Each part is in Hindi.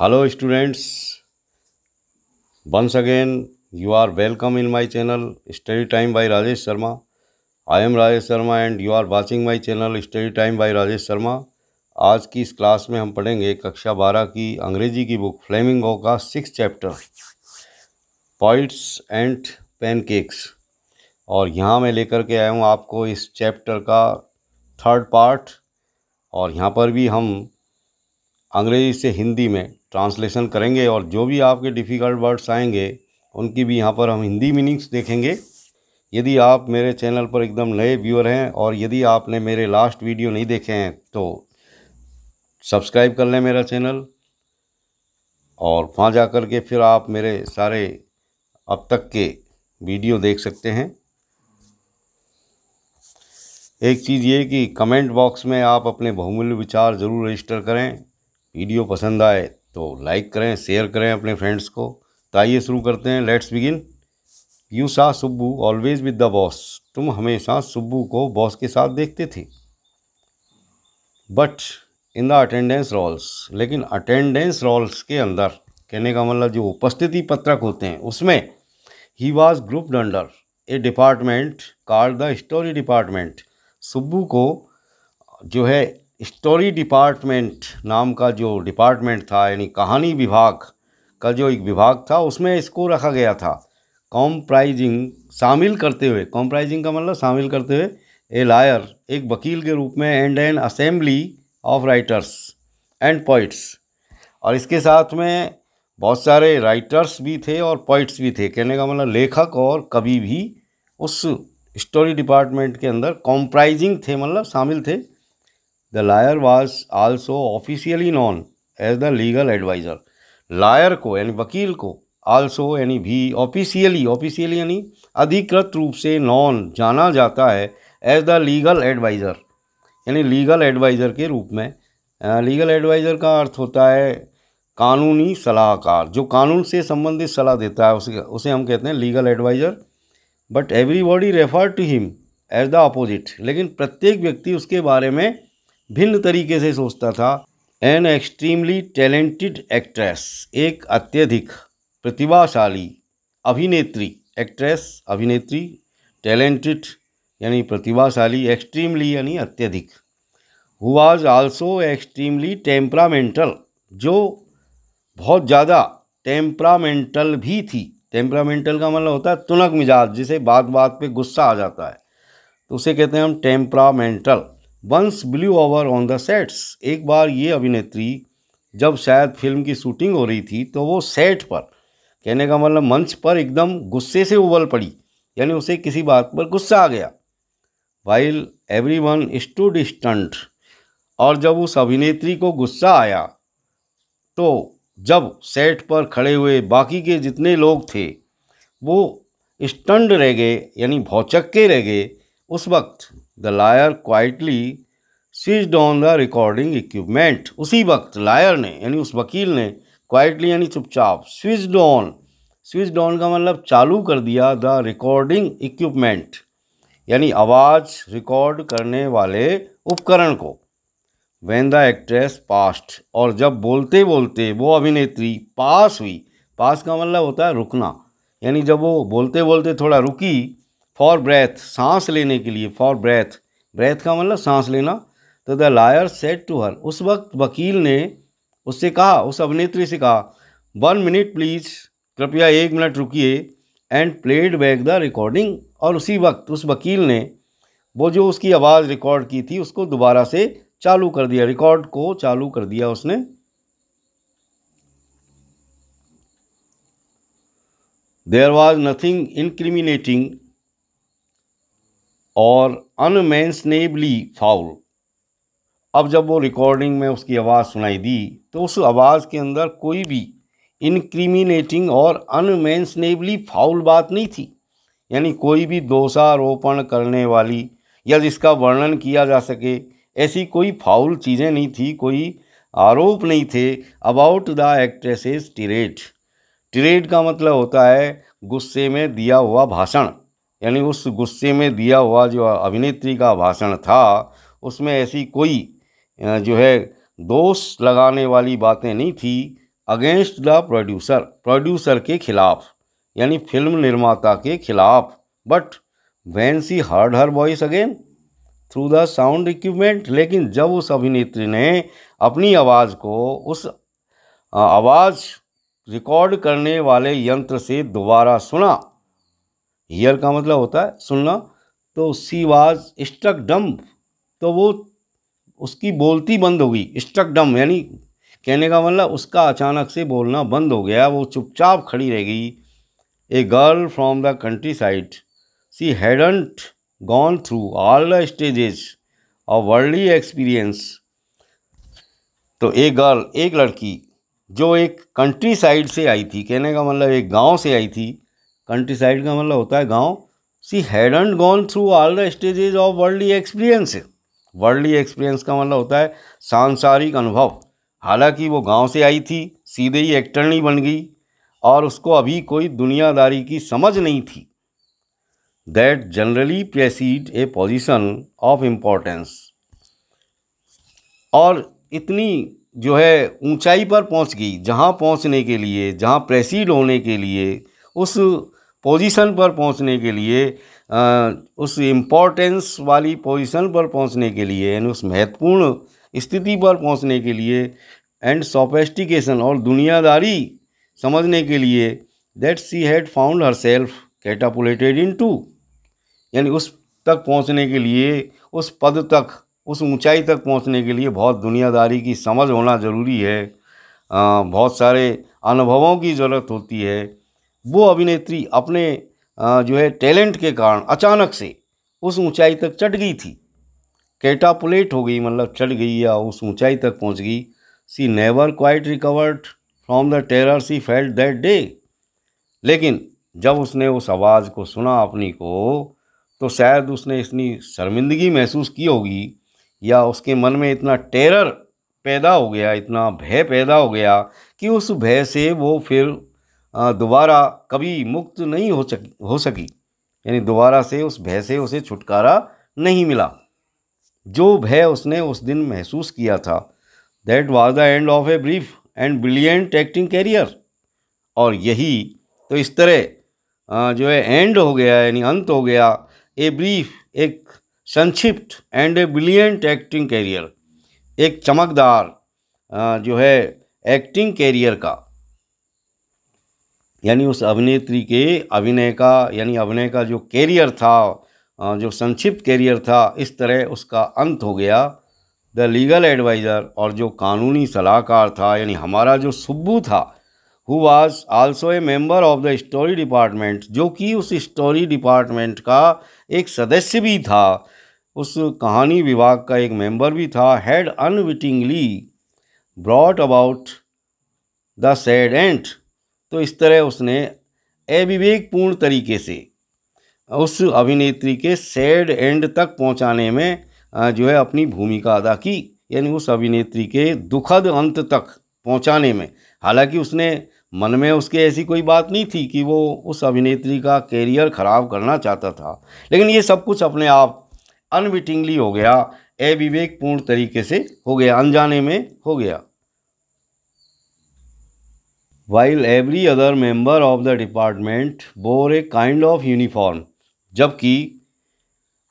hello students once again you are welcome in my channel study time by Rajesh Sharma I am Rajesh Sharma and you are watching my channel study time by Rajesh Sharma आज की इस क्लास में हम पढ़ेंगे कक्षा बारह की अंग्रेजी की बुक फ्लेमिंग गो का six chapter poets and pancakes और यहाँ मैं लेकर के आया हूँ आपको इस चैप्टर का थर्ड पार्ट और यहाँ पर भी हम अंग्रेजी से हिंदी में ट्रांसलेशन करेंगे और जो भी आपके डिफ़िकल्ट वर्ड्स आएंगे उनकी भी यहाँ पर हम हिंदी मीनिंग्स देखेंगे यदि आप मेरे चैनल पर एकदम नए व्यूअर हैं और यदि आपने मेरे लास्ट वीडियो नहीं देखे हैं तो सब्सक्राइब कर लें मेरा चैनल और वहाँ जा कर के फिर आप मेरे सारे अब तक के वीडियो देख सकते हैं एक चीज़ ये कि कमेंट बॉक्स में आप अपने बहुमूल्य विचार ज़रूर रजिस्टर करें वीडियो पसंद आए तो लाइक करें शेयर करें अपने फ्रेंड्स को तो आइए शुरू करते हैं let's begin you saw Subbu always with the boss तुम हमेशा सुब्बू को बॉस के साथ देखते थे but in the attendance rolls लेकिन अटेंडेंस रोल्स के अंदर कहने का मतलब जो उपस्थिति पत्रक होते हैं उसमें he was group under a department called the story department Subbu को जो है स्टोरी डिपार्टमेंट नाम का जो डिपार्टमेंट था यानी कहानी विभाग का जो एक विभाग था उसमें इसको रखा गया था कॉम्प्राइजिंग शामिल करते हुए कॉम्प्राइजिंग का मतलब शामिल करते हुए ए लायर एक वकील के रूप में and an assembly of writers and poets और इसके साथ में बहुत सारे राइटर्स भी थे और पोइट्स भी थे कहने का मतलब लेखक और कवि भी उस स्टोरी डिपार्टमेंट के अंदर कॉम्प्राइजिंग थे मतलब शामिल थे the lawyer was also officially known as the legal adviser lawyer को यानी वकील को आल्सो यानी भी ऑफिशियली ऑफिशियली यानी अधिकृत रूप से नॉन जाना जाता है एज द लीगल एडवाइज़र यानी लीगल एडवाइज़र के रूप में लीगल एडवाइज़र का अर्थ होता है कानूनी सलाहकार जो कानून से संबंधित सलाह देता है उसे उसे हम कहते हैं legal adviser but everybody refer to him as the opposite लेकिन प्रत्येक व्यक्ति उसके बारे में भिन्न तरीके से सोचता था एन एक्सट्रीमली टैलेंटेड एक्ट्रेस एक अत्यधिक प्रतिभाशाली अभिनेत्री एक्ट्रेस अभिनेत्री टैलेंटेड यानी प्रतिभाशाली एक्सट्रीमली यानी अत्यधिक हु आज आल्सो एक्सट्रीमली टेम्परामेंटल जो बहुत ज़्यादा टेम्परामेंटल भी थी टेम्परामेंटल का मतलब होता है तुनक मिजाज जिसे बात बात पे गुस्सा आ जाता है तो उसे कहते हैं हम temperamental once blew over on the sets एक बार ये अभिनेत्री जब शायद फिल्म की शूटिंग हो रही थी तो वो सेट पर कहने का मतलब मंच पर एकदम गुस्से से उबल पड़ी यानी उसे किसी बात पर गुस्सा आ गया while everyone stood stunned और जब उस अभिनेत्री को गुस्सा आया तो जब सेट पर खड़े हुए बाकी के जितने लोग थे वो स्टंड रह गए यानी भौचक्के रह गए उस वक्त the lawyer quietly switched on the recording equipment उसी वक्त लायर ने यानी उस वकील ने क्वाइटली यानी चुपचाप स्विच डॉन स्विच डॉन का मतलब चालू कर दिया द रिकॉर्डिंग इक्विपमेंट यानी आवाज़ रिकॉर्ड करने वाले उपकरण को वैन द एक्ट्रेस पास्ट और जब बोलते बोलते वो अभिनेत्री पास हुई पास का मतलब होता है रुकना यानी जब वो बोलते बोलते थोड़ा रुकी फॉर ब्रेथ सांस लेने के लिए फॉर ब्रेथ ब्रेथ का मतलब सांस लेना तो the lawyer said to her उस वक्त वकील ने उससे कहा उस अभिनेत्री से कहा वन मिनट प्लीज़ कृपया एक मिनट रुकिए and played back the recording और उसी वक्त उस वकील ने वो जो उसकी आवाज़ रिकॉर्ड की थी उसको दोबारा से चालू कर दिया रिकॉर्ड को चालू कर दिया उसने देयर वॉज नथिंग इनक्रिमिनेटिंग और अनमेंसनेबली फाउल अब जब वो रिकॉर्डिंग में उसकी आवाज़ सुनाई दी तो उस आवाज़ के अंदर कोई भी इनक्रिमिनेटिंग और अनमेंसनेबली फाउल बात नहीं थी यानी कोई भी दोषारोपण करने वाली या जिसका वर्णन किया जा सके ऐसी कोई फाउल चीज़ें नहीं थी कोई आरोप नहीं थे about the actresses tirade tirade का मतलब होता है गुस्से में दिया हुआ भाषण यानी उस गुस्से में दिया हुआ जो अभिनेत्री का भाषण था उसमें ऐसी कोई जो है दोष लगाने वाली बातें नहीं थी अगेंस्ट द प्रोड्यूसर प्रोड्यूसर के खिलाफ यानी फिल्म निर्माता के खिलाफ but when she heard her voice again through the sound equipment लेकिन जब उस अभिनेत्री ने अपनी आवाज़ को उस आवाज़ रिकॉर्ड करने वाले यंत्र से दोबारा सुना हियर का मतलब होता है सुनना तो सी वाज स्ट्रक डम्प तो वो उसकी बोलती बंद हो गई स्ट्रक डम यानी कहने का मतलब उसका अचानक से बोलना बंद हो गया वो चुपचाप खड़ी रह गई a girl from the countryside she hadn't gone through all the stages और वर्ल्डली एक्सपीरियंस तो एक गर्ल एक लड़की जो एक कंट्री साइड से आई थी कहने का मतलब एक गांव से आई थी कंट्री साइड का मतलब होता है गांव she hadn't gone through all the stages of worldly experience worldly experience का मतलब होता है सांसारिक अनुभव हालांकि वो गांव से आई थी सीधे ही एक्टरनी बन गई और उसको अभी कोई दुनियादारी की समझ नहीं थी that generally preceded a position of importance और इतनी जो है ऊंचाई पर पहुंच गई जहां पहुंचने के लिए जहां प्रेसीड होने के लिए उस पोजीशन पर पहुंचने के लिए आ, उस इम्पोर्टेंस वाली पोजीशन पर पहुंचने के लिए यानी उस महत्वपूर्ण स्थिति पर पहुंचने के लिए एंड सोफेस्टिकेशन और दुनियादारी समझने के लिए that she had found herself catapulted into यानी उस तक पहुंचने के लिए उस पद तक उस ऊंचाई तक पहुंचने के लिए बहुत दुनियादारी की समझ होना ज़रूरी है आ, बहुत सारे अनुभवों की ज़रूरत होती है वो अभिनेत्री अपने जो है टैलेंट के कारण अचानक से उस ऊंचाई तक चढ़ गई थी कैटापुलेट हो गई मतलब चढ़ गई या उस ऊंचाई तक पहुंच गई she never quite recovered from the terror she felt that day लेकिन जब उसने उस आवाज़ को सुना अपनी को तो शायद उसने इतनी शर्मिंदगी महसूस की होगी या उसके मन में इतना टेरर पैदा हो गया इतना भय पैदा हो गया कि उस भय से वो फिर दोबारा कभी मुक्त नहीं हो सकी हो सकी यानी दोबारा से उस भय से उसे छुटकारा नहीं मिला जो भय उसने उस दिन महसूस किया था that was the end of a brief and brilliant acting career और यही तो इस तरह जो है एंड हो गया यानी अंत हो गया ए ब्रीफ एक संक्षिप्त and a brilliant acting career एक चमकदार जो है एक्टिंग कैरियर का यानी उस अभिनेत्री के अभिनय का यानी अभिनय का जो कैरियर था जो संक्षिप्त कैरियर था इस तरह उसका अंत हो गया द लीगल एडवाइज़र और जो कानूनी सलाहकार था यानी हमारा जो सुब्बू था who was also a member of the story department जो कि उस स्टोरी डिपार्टमेंट का एक सदस्य भी था उस कहानी विभाग का एक मेंबर भी था had unwittingly brought about the sad end तो इस तरह उसने अविवेकपूर्ण तरीके से उस अभिनेत्री के सैड एंड तक पहुंचाने में जो है अपनी भूमिका अदा की यानी उस अभिनेत्री के दुखद अंत तक पहुंचाने में हालांकि उसने मन में उसके ऐसी कोई बात नहीं थी कि वो उस अभिनेत्री का कैरियर ख़राब करना चाहता था लेकिन ये सब कुछ अपने आप अनविटिंगली हो गया अविवेकपूर्ण तरीके से हो गया अनजाने में हो गया while every other member of the department bore a kind of uniform जबकि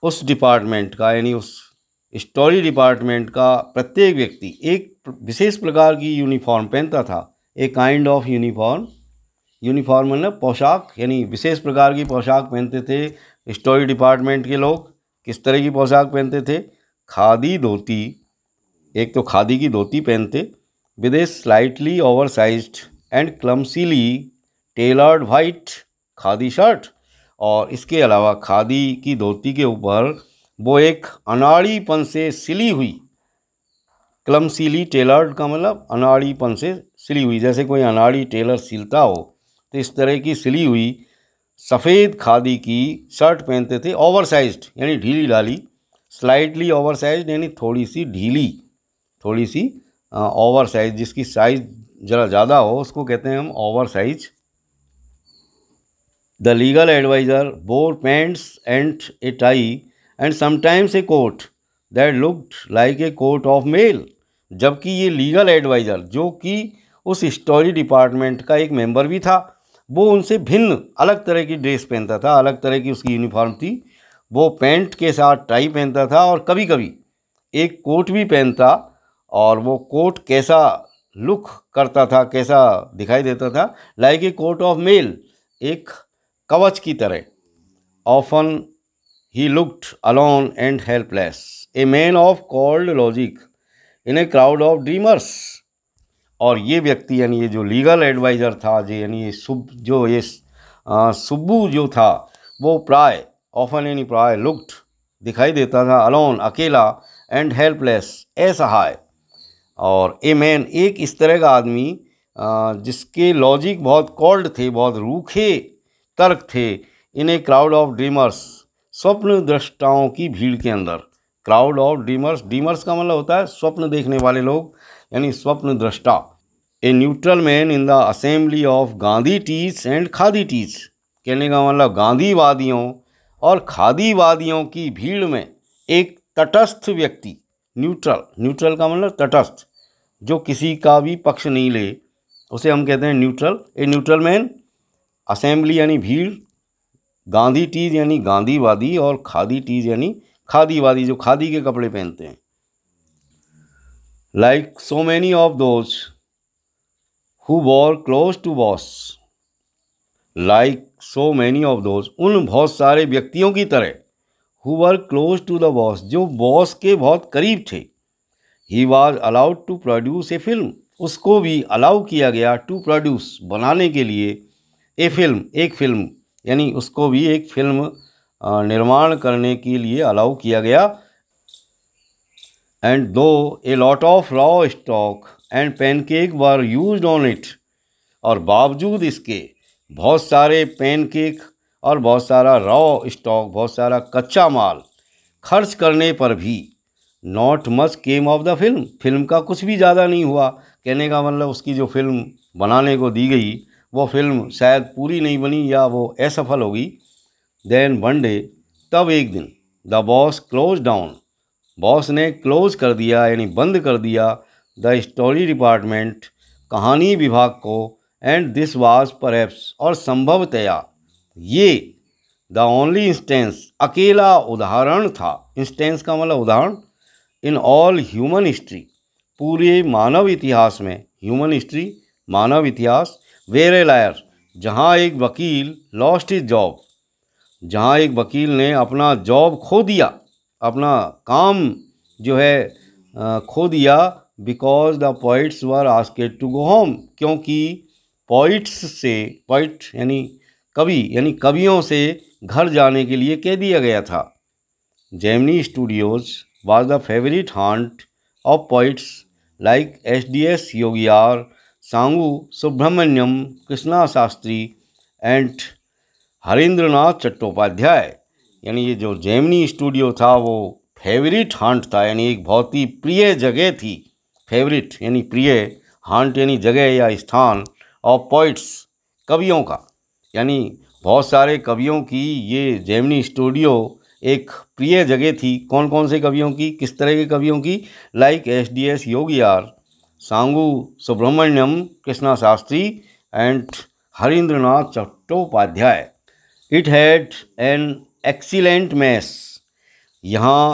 उस डिपार्टमेंट का यानी उस स्टोरी डिपार्टमेंट का प्रत्येक व्यक्ति एक विशेष प्रकार की यूनिफॉर्म पहनता था a kind of uniform uniform मतलब पोशाक यानी विशेष प्रकार की पोशाक पहनते थे स्टोरी डिपार्टमेंट के लोग किस तरह की पोशाक पहनते थे खादी धोती एक तो खादी की धोती पहनते with a slightly oversized and clumsily tailored white khadi shirt और इसके अलावा खादी की धोती के ऊपर वो एक अनाड़ीपन से सिली हुई क्लमसीली टेलर्ड का मतलब अनाड़ीपन से सिली हुई जैसे कोई अनाड़ी टेलर सिलता हो तो इस तरह की सिली हुई सफ़ेद खादी की शर्ट पहनते थे ओवरसाइज्ड यानी ढीली ढाली स्लाइटली ओवरसाइज्ड यानी थोड़ी सी ढीली थोड़ी सी ओवरसाइज जिसकी साइज ज़रा ज़्यादा हो उसको कहते हैं हम oversize the legal adviser bore pants and a tie and sometimes a coat that looked like a coat of mail जबकि ये लीगल एडवाइज़र जो कि उस हिस्टोरी डिपार्टमेंट का एक मेंबर भी था वो उनसे भिन्न अलग तरह की ड्रेस पहनता था अलग तरह की उसकी यूनिफॉर्म थी वो पैंट के साथ टाई पहनता था और कभी कभी एक कोट भी पहनता और वो कोट कैसा लुक करता था कैसा दिखाई देता था like a coat of mail एक कवच की तरह often he looked alone and helpless a man of cold logic in a crowd of dreamers और ये व्यक्ति यानी ये जो लीगल एडवाइज़र था जे यानी ये सुब जो ये सुब्बू जो था वो प्राय ऑफन यानी प्राय लुक्ड दिखाई देता था अलोन अकेला एंड हेल्पलेस असहाय और ए मैन एक इस तरह का आदमी जिसके लॉजिक बहुत कॉल्ड थे बहुत रूखे तर्क थे in a crowd of dreamers स्वप्न दृष्टाओं की भीड़ के अंदर क्राउड ऑफ ड्रीमर्स ड्रीमर्स का मतलब होता है स्वप्न देखने वाले लोग यानी स्वप्न दृष्टा a neutral man in the assembly of Gandhi teach and khadi teach कहने का मतलब गांधीवादियों और खादीवादियों की भीड़ में एक तटस्थ व्यक्ति न्यूट्रल न्यूट्रल का मतलब तटस्थ जो किसी का भी पक्ष नहीं ले उसे हम कहते हैं neutral a neutral man assembly यानी भीड़ गांधी टीज यानी गांधीवादी और खादी टीज यानी खादीवादी जो खादी के कपड़े पहनते हैं like so many of those who were close to boss like so many of those उन बहुत सारे व्यक्तियों की तरह who were close to the boss जो बॉस के बहुत करीब थे he was allowed to produce a film उसको भी अलाउ किया गया टू प्रोड्यूस बनाने के लिए ए फिल्म एक फिल्म यानी उसको भी एक फिल्म निर्माण करने के लिए अलाउ किया गया and though a lot of raw stock and pancake were used on it और बावजूद इसके बहुत सारे पेनकेक और बहुत सारा रॉ स्टॉक बहुत सारा कच्चा माल खर्च करने पर भी not much came of the film film का कुछ भी ज़्यादा नहीं हुआ कहने का मतलब उसकी जो फिल्म बनाने को दी गई वो फिल्म शायद पूरी नहीं बनी या वो असफल होगी देन वन डे तब एक दिन the boss closed down boss ने क्लोज कर दिया यानी बंद कर दिया द स्टोरी डिपार्टमेंट कहानी विभाग को एंड दिस वाज पर और संभवतया ये द ओनली इंस्टेंस अकेला उदाहरण था इंस्टेंस का मतलब उदाहरण इन ऑल ह्यूमन हिस्ट्री पूरे मानव इतिहास में ह्यूमन हिस्ट्री मानव इतिहास वेर ए लायर जहाँ एक वकील लॉस्ट इज जॉब जहाँ एक वकील ने अपना जॉब खो दिया अपना काम जो है खो दिया because the poets were asked to go home क्योंकि पॉइट्स से पॉइट यानी कवि यानी कवियों से घर जाने के लिए कह दिया गया था Gemini Studios was the favourite haunt of poets like S D S Yogiar Sangu Subramanyam Krishna Shastri and Harindranath Chattopadhyay यानी ये जो जैमनी स्टूडियो था वो फेवरेट हांट था यानी एक बहुत ही प्रिय जगह थी फेवरेट यानी प्रिय हांट यानी जगह या स्थान ऑफ पॉइट्स कवियों का यानी बहुत सारे कवियों की ये जैमनी स्टूडियो एक प्रिय जगह थी कौन कौन से कवियों की किस तरह के कवियों की like S D S Yogiar Sangu Subramanyam Krishna Shastri and Harindranath Chattopadhyay it had an excellent mess यहाँ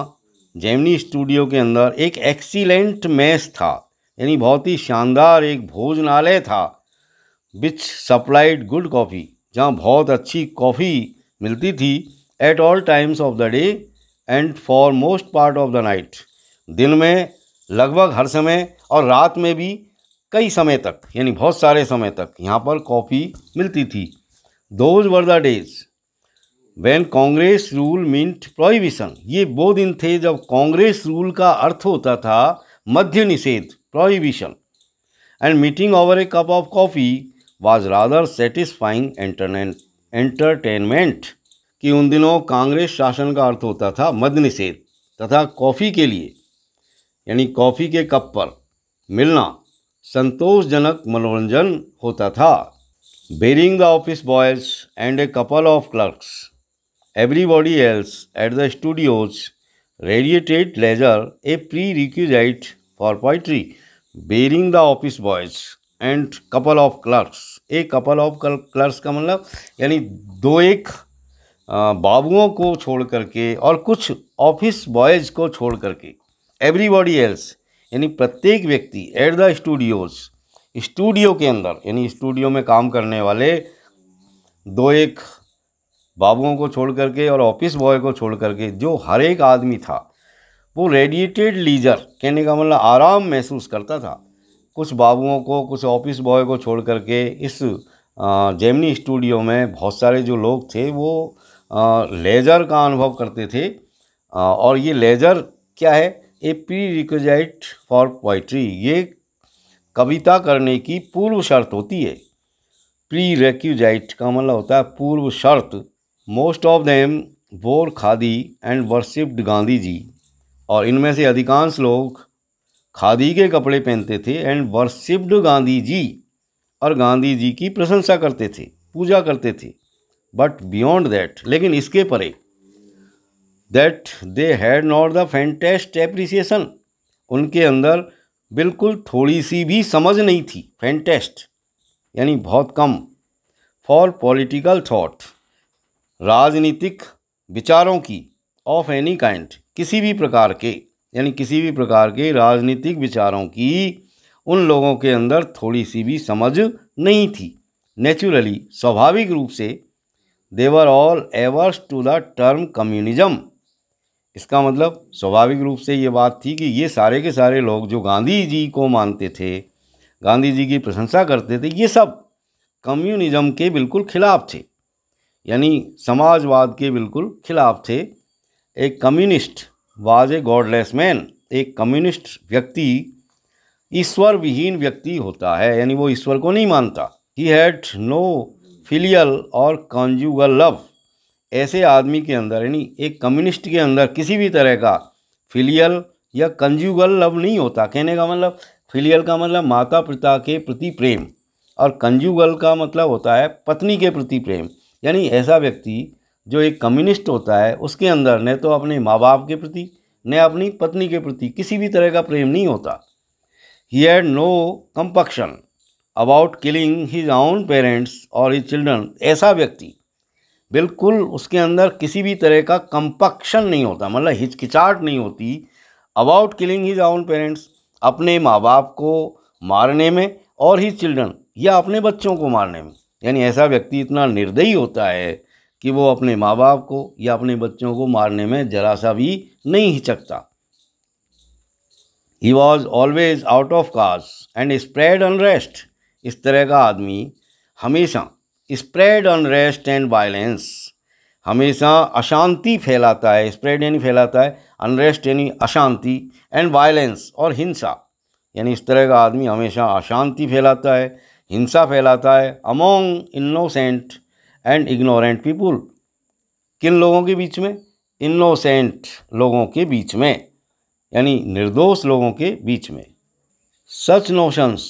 जैमनी स्टूडियो के अंदर एक एक्सीलेंट मैस था यानी बहुत ही शानदार एक भोजनालय था विच सप्लाइड गुड कॉफ़ी जहाँ बहुत अच्छी कॉफ़ी मिलती थी at all times of the day and for most part of the night दिन में लगभग हर समय और रात में भी कई समय तक यानी बहुत सारे समय तक यहाँ पर कॉफ़ी मिलती थी those were the days when Congress rule meant prohibition ये वो दिन थे जब कांग्रेस रूल का अर्थ होता था मध्य निषेध prohibition and meeting over a cup of coffee was rather satisfying entertainment कि उन दिनों कांग्रेस शासन का अर्थ होता था मद निषेध तथा कॉफ़ी के लिए यानी कॉफ़ी के कप पर मिलना संतोषजनक मनोरंजन होता था barring the office boys and a couple of clerks everybody else at the studios radiated leisure a prerequisite for poetry barring the office boys and couple of clerks एक कपल ऑफ क्लर्क्स का मतलब यानी दो एक बाबुओं को छोड़ करके और कुछ ऑफिस बॉयज़ को छोड़ करके एवरीबॉडी एल्स यानी प्रत्येक व्यक्ति एट द स्टूडियोज़ स्टूडियो के अंदर यानी स्टूडियो में काम करने वाले दो एक बाबुओं को छोड़ करके और ऑफिस बॉय को छोड़ करके जो हर एक आदमी था वो रेडिएटेड लीजर कहने का मतलब आराम महसूस करता था कुछ बाबुओं को कुछ ऑफिस बॉय को छोड़ करके इस जेमनी स्टूडियो में बहुत सारे जो लोग थे वो लेज़र का अनुभव करते थे और ये लेज़र क्या है a prerequisite for poetry ये कविता करने की पूर्व शर्त होती है प्री रेक्यूजाइट का मतलब होता है पूर्व शर्त most of them bore khadi and worshipped Gandhi ji और इनमें से अधिकांश लोग खादी के कपड़े पहनते थे एंड वर्शिप्ड गांधी जी और गांधी जी की प्रशंसा करते थे पूजा करते थे बट बियॉन्ड दैट लेकिन इसके परे that they had not the faintest appreciation उनके अंदर बिल्कुल थोड़ी सी भी समझ नहीं थी फैंटेस्ट यानी बहुत कम फॉर पॉलिटिकल थॉट राजनीतिक विचारों की ऑफ एनी काइंड किसी भी प्रकार के यानी किसी भी प्रकार के राजनीतिक विचारों की उन लोगों के अंदर थोड़ी सी भी समझ नहीं थी नेचुरली स्वाभाविक रूप से they were all averse to the term communism इसका मतलब स्वाभाविक रूप से ये बात थी कि ये सारे के सारे लोग जो गांधी जी को मानते थे गांधी जी की प्रशंसा करते थे ये सब कम्युनिज्म के बिल्कुल खिलाफ थे यानी समाजवाद के बिल्कुल खिलाफ थे एक communist was a godless man एक कम्युनिस्ट व्यक्ति ईश्वर विहीन व्यक्ति होता है यानी वो ईश्वर को नहीं मानता ही हैड नो फिलियल और कॉन्जुगल लव ऐसे आदमी के अंदर यानी एक कम्युनिस्ट के अंदर किसी भी तरह का फिलियल या कंजुगल लव नहीं होता कहने का मतलब फिलियल का मतलब माता पिता के प्रति प्रेम और कंजुगल का मतलब होता है पत्नी के प्रति प्रेम यानी ऐसा व्यक्ति जो एक कम्युनिस्ट होता है उसके अंदर न तो अपने माँ बाप के प्रति न अपनी पत्नी के प्रति किसी भी तरह का प्रेम नहीं होता he had no compunction about killing his own parents और हिज चिल्ड्रन ऐसा व्यक्ति बिल्कुल उसके अंदर किसी भी तरह का कंपक्शन नहीं होता मतलब हिचकिचाहट नहीं होती about killing his own parents अपने माँ बाप को मारने में और ही चिल्ड्रन या अपने बच्चों को मारने में यानी ऐसा व्यक्ति इतना निर्दयी होता है कि वो अपने माँ बाप को या अपने बच्चों को मारने में जरा सा भी नहीं हिचकता he was always out of caste and spread unrest इस तरह का आदमी हमेशा स्प्रेड अनरेस्ट एंड वायलेंस हमेशा अशांति फैलाता है स्प्रेड यानी फैलाता है अनरेस्ट यानी अशांति एंड वायलेंस और हिंसा यानी इस तरह का आदमी हमेशा अशांति फैलाता है हिंसा फैलाता है among innocent and ignorant people किन लोगों के बीच में इनोसेंट लोगों के बीच में यानी निर्दोष लोगों के बीच में सच notions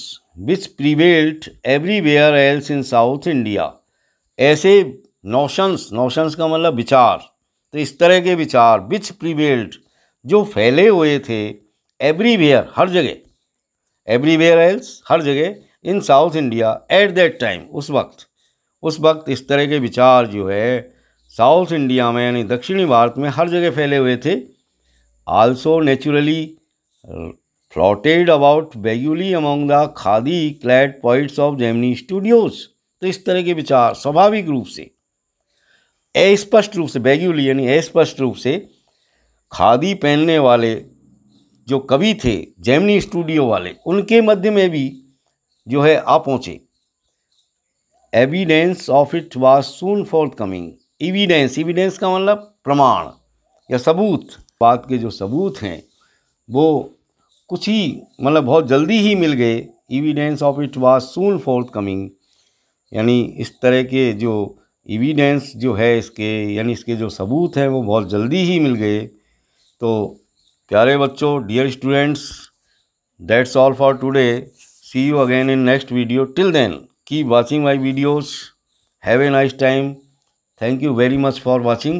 which prevailed everywhere else in South India ऐसे नोशंस नोशंस का मतलब विचार तो इस तरह के विचार विच प्रीवेल्ट जो फैले हुए थे एवरीवेयर हर जगह एवरीवेयर एल्स हर जगह in South India at that time उस वक्त उस वक्त इस तरह के विचार जो है साउथ इंडिया में यानी दक्षिणी भारत में हर जगह फैले हुए थे also naturally floated about vaguely among the khadi clad points of Gemini Studios तो इस तरह के विचार स्वाभाविक रूप से अस्पष्ट रूप से बेगुली यानी अस्पष्ट रूप से खादी पहनने वाले जो कवि थे जैमनी स्टूडियो वाले उनके मध्य में भी जो है आ पहुँचे evidence of it was soon forthcoming evidence evidence का मतलब प्रमाण या सबूत बात के जो सबूत हैं वो कुछ ही मतलब बहुत जल्दी ही मिल गए evidence of it was soon forthcoming यानी इस तरह के जो एविडेंस जो है इसके यानी इसके जो सबूत हैं वो बहुत जल्दी ही मिल गए तो प्यारे बच्चों dear students that's all for today see you again in next video till then keep watching my videos have a nice time thank you very much for watching